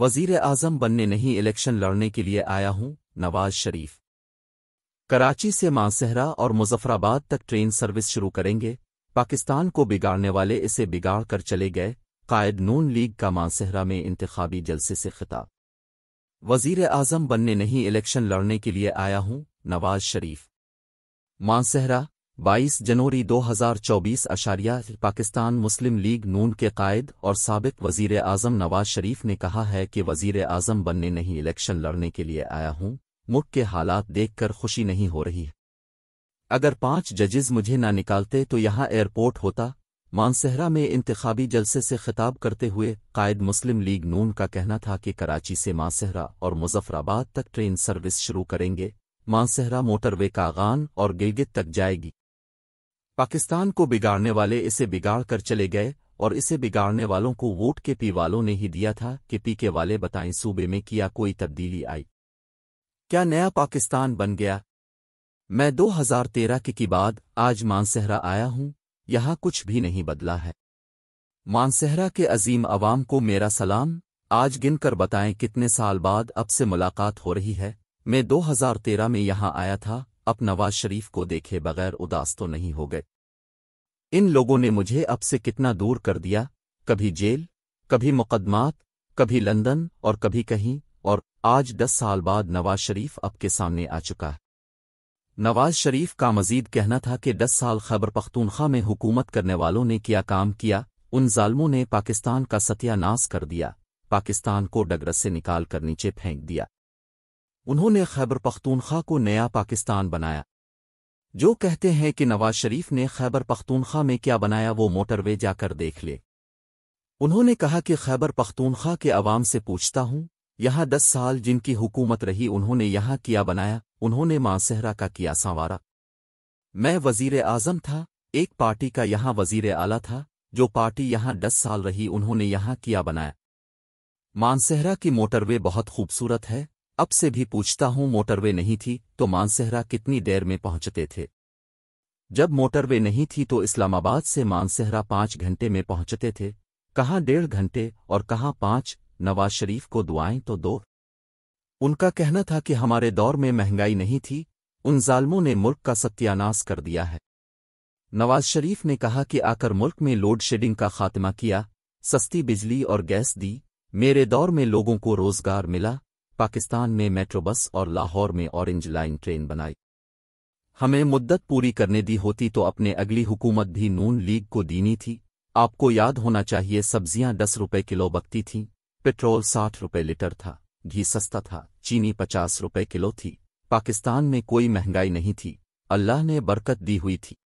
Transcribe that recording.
वजीर आजम बनने नहीं इलेक्शन लड़ने के लिए आया हूं नवाज शरीफ कराची से मानसहरा और मुजफ्फराबाद तक ट्रेन सर्विस शुरू करेंगे पाकिस्तान को बिगाड़ने वाले इसे बिगाड़ कर चले गए कायद नून लीग का मानसहरा में इंतबी जलसे से खिताब वजीर आजम बनने नहीं इलेक्शन लड़ने के लिए आया हूं नवाज शरीफ मानसहरा 22 जनवरी 2024 अशारिया पाकिस्तान मुस्लिम लीग नून के कायद और सबक वजीर आजम नवाज शरीफ ने कहा है कि वजीर आजम बनने नहीं इलेक्शन लड़ने के लिए आया हूं मुख के हालात देखकर खुशी नहीं हो रही है अगर पांच जजेज मुझे ना निकालते तो यहां एयरपोर्ट होता मानसहरा में इंतबी जलसे से खिताब करते हुए कायद मुस्लिम लीग नून का कहना था कि कराची से मानसहरा और मुजफ्फराबाद तक ट्रेन सर्विस शुरू करेंगे मानसहरा मोटरवे कागान और गिलगित तक जाएगी पाकिस्तान को बिगाड़ने वाले इसे बिगाड़ कर चले गए और इसे बिगाड़ने वालों को वोट के पी वालों ने ही दिया था कि पी के वाले बताएं सूबे में किया कोई तब्दीली आई क्या नया पाकिस्तान बन गया मैं 2013 के की बाद आज मानसहरा आया हूं यहां कुछ भी नहीं बदला है मानसहरा के अजीम अवाम को मेरा सलाम आज गिनकर बताएं कितने साल बाद अब से मुलाकात हो रही है मैं 2013 में यहां आया था अब नवाज शरीफ को देखे बगैर उदास तो नहीं हो गए इन लोगों ने मुझे अब से कितना दूर कर दिया कभी जेल कभी मुकदमात कभी लंदन और कभी कहीं और आज दस साल बाद नवाज शरीफ अब के सामने आ चुका है नवाज शरीफ का मजीद कहना था कि दस साल खबर पख्तूनख्वा में हुकूमत करने वालों ने किया काम किया उन जालमों ने पाकिस्तान का सत्यानाश कर दिया पाकिस्तान को डगरस से निकाल कर नीचे फेंक दिया उन्होंने खैबर पख्तूनख्वा को नया पाकिस्तान बनाया जो कहते हैं कि नवाज शरीफ ने खैबर पख्तूनख्वा में क्या बनाया वो मोटरवे जाकर देख ले उन्होंने कहा कि खैबर पख्तूनख्वा के अवाम से पूछता हूँ यहाँ दस साल जिनकी हुकूमत रही उन्होंने यहाँ किया बनाया उन्होंने मानसहरा का किया सांवारा मैं वजीर आजम था एक पार्टी का यहाँ वजीर आला था जो पार्टी यहाँ दस साल रही उन्होंने यहां किया बनाया मानसहरा की मोटरवे बहुत खूबसूरत है अब से भी पूछता हूं मोटरवे नहीं थी तो मानसहरा कितनी देर में पहुंचते थे जब मोटरवे नहीं थी तो इस्लामाबाद से मानसेहरा पांच घंटे में पहुंचते थे कहाँ डेढ़ घंटे और कहाँ पाँच नवाज शरीफ को दुआएं तो दो उनका कहना था कि हमारे दौर में महंगाई नहीं थी उन जालमों ने मुल्क का सत्यानाश कर दिया है नवाज शरीफ ने कहा कि आकर मुल्क में लोड शेडिंग का खात्मा किया सस्ती बिजली और गैस दी मेरे दौर में लोगों को रोजगार मिला पाकिस्तान ने मेट्रो बस और लाहौर में ऑरेंज लाइन ट्रेन बनाई हमें मुद्दत पूरी करने दी होती तो अपने अगली हुकूमत भी नून लीग को दीनी थी आपको याद होना चाहिए सब्जियां दस रुपए किलो बकती थीं पेट्रोल साठ रुपए लीटर था घी सस्ता था चीनी पचास रुपए किलो थी पाकिस्तान में कोई महंगाई नहीं थी अल्लाह ने बरकत दी हुई थी